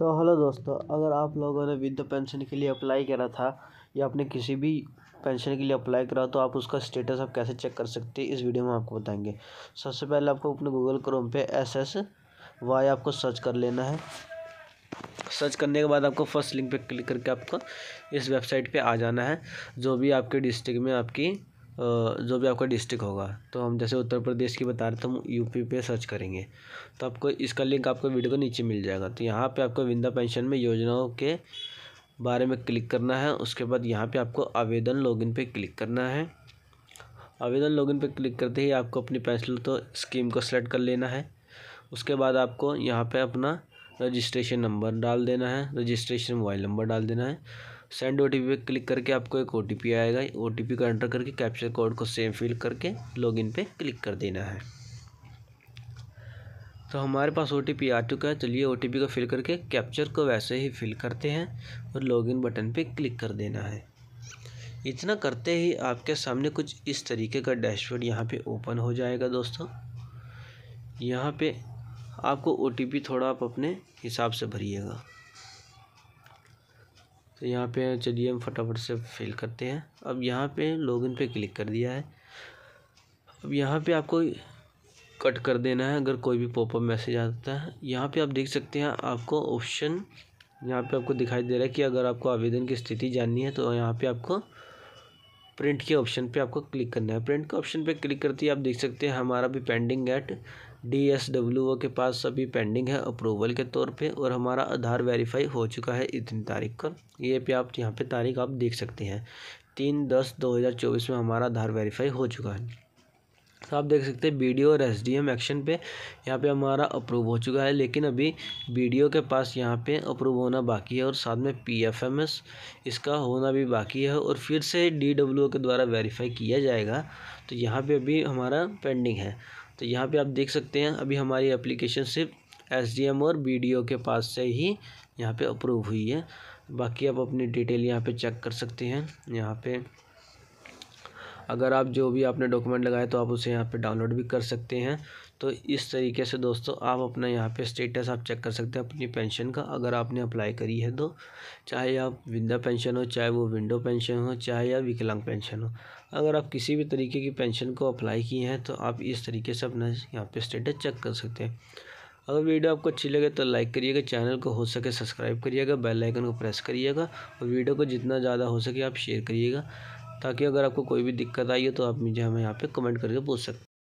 सो तो हेलो दोस्तों अगर आप लोगों ने विधवा पेंशन के लिए अप्लाई करा था या आपने किसी भी पेंशन के लिए अप्लाई करा तो आप उसका स्टेटस आप कैसे चेक कर सकते हैं इस वीडियो में आपको बताएंगे सबसे पहले आपको अपने गूगल क्रोम पे एस एस वाई आपको सर्च कर लेना है सर्च करने के बाद आपको फर्स्ट लिंक पे क्लिक करके आपको इस वेबसाइट पे आ जाना है जो भी आपके डिस्ट्रिक्ट में आपकी जो भी आपका डिस्ट्रिक्ट होगा तो हम जैसे उत्तर प्रदेश की बता रहे थे हम यूपी पे सर्च करेंगे तो आपको इसका लिंक आपको वीडियो के नीचे मिल जाएगा तो यहाँ पे आपको विंदा पेंशन में योजनाओं के बारे में क्लिक करना है उसके बाद यहाँ पे आपको आवेदन लॉगिन पे क्लिक करना है आवेदन लॉगिन पे क्लिक करते ही आपको अपनी पेंशन तो स्कीम को सेलेक्ट कर लेना है उसके बाद आपको यहाँ पर अपना रजिस्ट्रेशन नंबर डाल देना है रजिस्ट्रेशन मोबाइल नंबर डाल देना है सेंड ओ टी पे क्लिक करके आपको एक ओ टी पी आएगा ओ टी पी को एंटर करके कैप्चर कोड को सेम फिल करके लॉगिन पे क्लिक कर देना है तो हमारे पास ओ टी पी आ चुका है चलिए ओ टी पी को फिल करके कैप्चर को वैसे ही फिल करते हैं और लॉगिन बटन पे क्लिक कर देना है इतना करते ही आपके सामने कुछ इस तरीके का डैशबोर्ड यहाँ पे ओपन हो जाएगा दोस्तों यहाँ पे आपको ओ थोड़ा आप अपने हिसाब से भरिएगा तो यहाँ पे चलिए हम फटाफट से फिल करते हैं अब यहाँ पे लॉगिन पे क्लिक कर दिया है अब यहाँ पे आपको कट कर देना है अगर कोई भी पॉपअप मैसेज आता है यहाँ पे आप देख सकते हैं आपको ऑप्शन यहाँ पे आपको दिखाई दे रहा है कि अगर आपको आवेदन की स्थिति जाननी है तो यहाँ पे आपको प्रिंट के ऑप्शन पे आपको क्लिक करना है प्रिंट के ऑप्शन पे क्लिक करते ही आप देख सकते हैं हमारा भी pending at D S W O के पास सभी पेंडिंग है अप्रूवल के तौर पे और हमारा आधार वेरीफाई हो चुका है इतनी तारीख को ये पे आप यहाँ पे तारीख आप देख सकते हैं तीन दस दो हज़ार चौबीस में हमारा आधार वेरीफाई हो चुका है तो आप देख सकते हैं बी और एस डी एम एक्शन पे यहाँ पे हमारा अप्रूव हो चुका है लेकिन अभी बी के पास यहाँ पे अप्रूव होना बाकी है और साथ में पी एफ एम एस इसका होना भी बाकी है और फिर से डी डब्ल्यू के द्वारा वेरीफाई किया जाएगा तो यहाँ पे अभी हमारा पेंडिंग है तो यहाँ पे आप देख सकते हैं अभी हमारी एप्लीकेशन सिर्फ एस और बी के पास से ही यहाँ पे अप्रूव हुई है बाकी आप अपनी डिटेल यहाँ पे चेक कर सकते हैं यहाँ पे अगर आप जो भी आपने डॉक्यूमेंट लगाया तो आप उसे यहाँ पे डाउनलोड भी कर सकते हैं तो इस तरीके से दोस्तों आप अपना यहाँ पे स्टेटस आप चेक कर सकते हैं अपनी पेंशन का अगर आपने अप्लाई करी है तो चाहे आप विंदा पेंशन हो चाहे वो विंडो पेंशन हो चाहे या विकलांग पेंशन हो अगर आप किसी भी तरीके की पेंशन को अप्लाई की है तो आप इस तरीके से अपना यहाँ पर स्टेटस चेक कर सकते हैं अगर वीडियो आपको अच्छी लगे तो लाइक करिएगा चैनल को हो सके सब्सक्राइब करिएगा बेल आइकन को प्रेस करिएगा और वीडियो को जितना ज़्यादा हो सके आप शेयर करिएगा ताकि अगर आपको कोई भी दिक्कत आई है तो आप मुझे हमें यहाँ पे कमेंट करके पूछ सकते